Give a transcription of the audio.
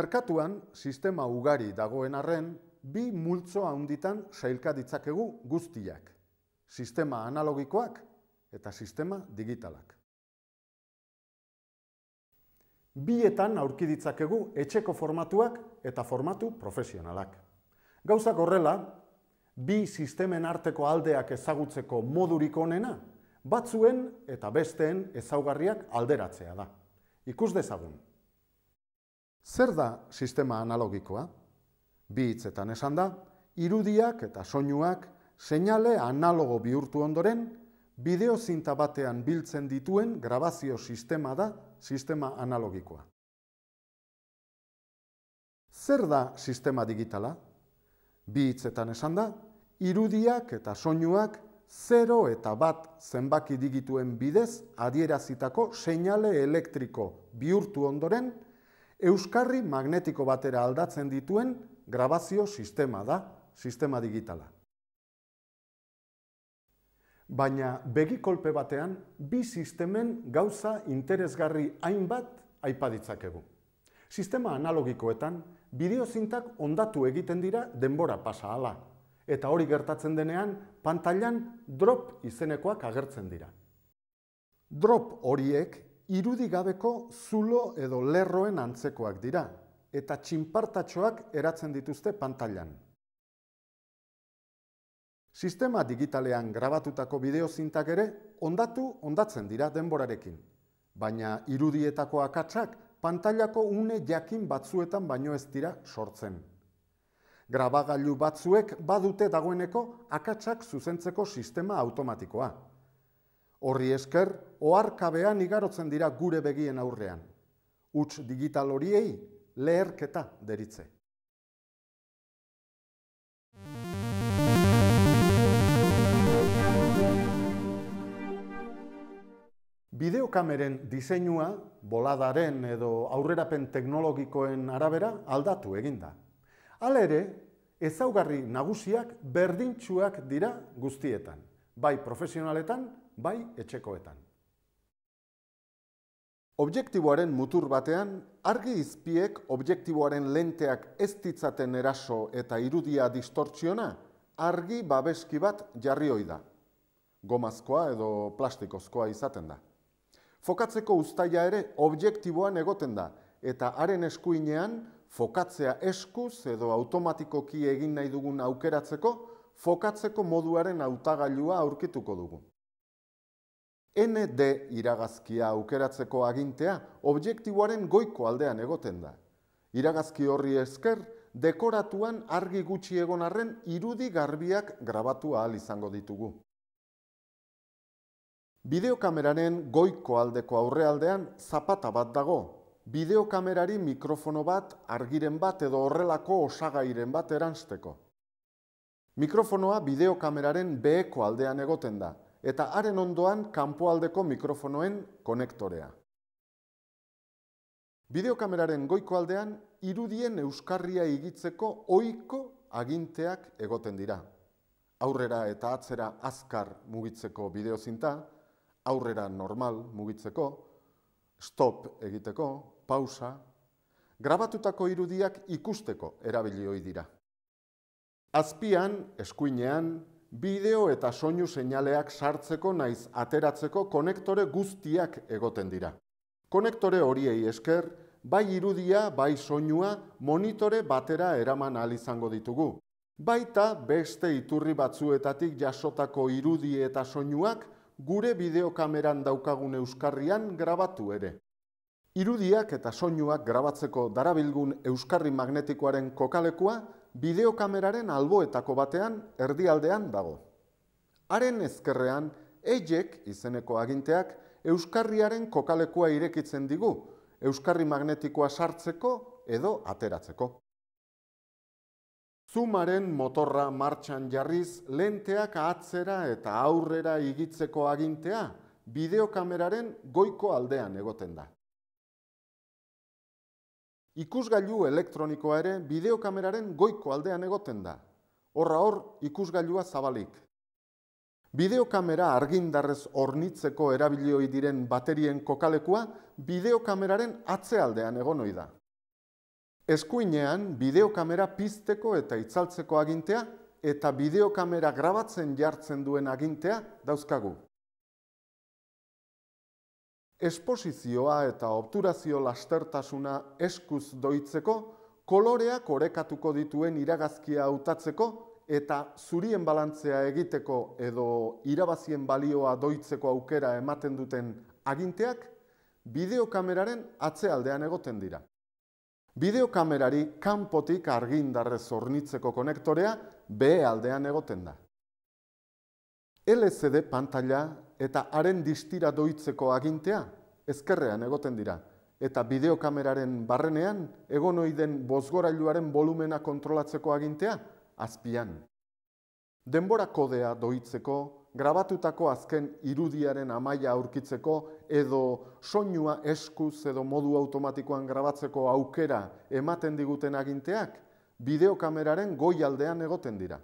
Merkatuan, sistema ugari dagoen arren, bi multzo handitan sailka ditzakegu guztiak. Sistema analogikoak eta sistema digitalak. Bietan aurki ditzakegu etxeko formatuak eta formatu profesionalak. Gauzak horrela, bi sistemen arteko aldeak ezagutzeko modurik onena, batzuen eta besteen ezaugarriak alderatzea da. Ikus dezagun. Zer da sistema analogikoa? Bi hitzetan esan da, irudiak eta soinuak seinale analogo bihurtu ondoren, bideozinta batean biltzen dituen grabazio sistema da sistema analogikoa. Zer da sistema digitala? Bi hitzetan esan da, irudiak eta soinuak 0 eta bat zenbaki digituen bidez adierazitako seinale elektriko bihurtu ondoren, euskarri magnetiko batera aldatzen dituen grabazio sistema da, sistema digitala. Baina begi kolpe batean, bi sistemen gauza interesgarri hainbat aipaditzakegu. Sistema analogikoetan, bideozintak ondatu egiten dira denbora pasa ala, eta hori gertatzen denean, pantailan drop izenekoak agertzen dira. Drop horiek Irudi gabeko zulo edo lerroen antzekoak dira, eta txinpartatxoak eratzen dituzte pantailan. Sistema digitalean grabatutako bideozintak ere ondatu ondatzen dira denborarekin, baina irudietako akatsak pantailako une jakin batzuetan baino ez dira sortzen. Grabagailu batzuek badute dagoeneko akatsak zuzentzeko sistema automatikoa. Horri esker, oarkabean igarotzen dira gure begien aurrean. Huts digital horiei leherketa deritze. Bideokameren diseinua, boladaren edo aurrerapen teknologikoen arabera aldatu eginda. Hala ere, ezaugarri nagusiak berdintsuak dira guztietan, bai profesionaletan bai etxekoetan. Objektiboaren mutur batean, argi izpiek objektiboaren lenteak ez ditzaten eraso eta irudia distortziona, argi babeski bat jarri hoi da. Gomazkoa edo plastikozkoa izaten da. Fokatzeko ustaia ere objektiboan egoten da, eta haren eskuinean, fokatzea eskuz edo automatikoki egin nahi dugun aukeratzeko, fokatzeko moduaren autagailua aurkituko dugu. ND iragazkia aukeratzeko agintea objektiboaren goiko aldean egoten da. Iragazki horri esker, dekoratuan argi gutxi egon arren irudi garbiak grabatu ahal izango ditugu. Bideokameraren goiko aldeko aurrealdean zapata bat dago. Bideokamerari mikrofono bat argiren bat edo horrelako osagairen bat eransteko. Mikrofonoa bideokameraren beheko aldean egoten da, eta haren ondoan kanpoaldeko mikrofonoen konektorea. Bideokameraren goiko aldean, irudien euskarria igitzeko oiko aginteak egoten dira. Aurrera eta atzera azkar mugitzeko bideozinta, aurrera normal mugitzeko, stop egiteko, pausa, grabatutako irudiak ikusteko erabilioi dira. Azpian, eskuinean, Bideo eta soinu seinaleak sartzeko naiz, ateratzeko konektore guztiak egoten dira. Konektore horiei esker, bai irudia, bai soinua monitore batera eraman ahal izango ditugu, baita beste iturri batzuetatik jasotako irudi eta soinuak gure bideokameran daukagun euskarrian grabatu ere. Irudiak eta soinuak grabatzeko darabilgun Euskarri Magnetikoaren kokalekua bideokameraren alboetako batean erdialdean dago. Haren ezkerrean, eiek izeneko aginteak Euskarriaren kokalekua irekitzen digu, Euskarri Magnetikoa sartzeko edo ateratzeko. Zumaren motorra martxan jarriz lenteak atzera eta aurrera igitzeko agintea bideokameraren goiko aldean egoten da. Ikusgailu elektronikoa ere bideokameraren goiko aldean egoten da. Horra hor ikusgailua zabalik. Bideokamera argindarrez hornitzeko erabilioi diren baterien kokalekua bideokameraren atzealdean egonoi da. Eskuinean bideokamera pizteko eta itzaltzeko agintea eta bideokamera grabatzen jartzen duen agintea dauzkagu esposizioa eta obturazio lastertasuna eskuz doitzeko, koloreak orekatuko dituen iragazkia hautatzeko eta zurien balantzea egiteko edo irabazien balioa doitzeko aukera ematen duten aginteak, bideokameraren atzealdean egoten dira. Bideokamerari kanpotik argindarrez hornitzeko konektorea behe aldean egoten da. LCD pantalla eta haren distira doitzeko agintea, ezkerrean egoten dira, eta bideokameraren barrenean, egon oiden bozgorailuaren volumena kontrolatzeko agintea, azpian. Denbora kodea doitzeko, grabatutako azken irudiaren amaia aurkitzeko, edo soinua eskuz edo modu automatikoan grabatzeko aukera ematen diguten aginteak, bideokameraren goialdean egoten dira.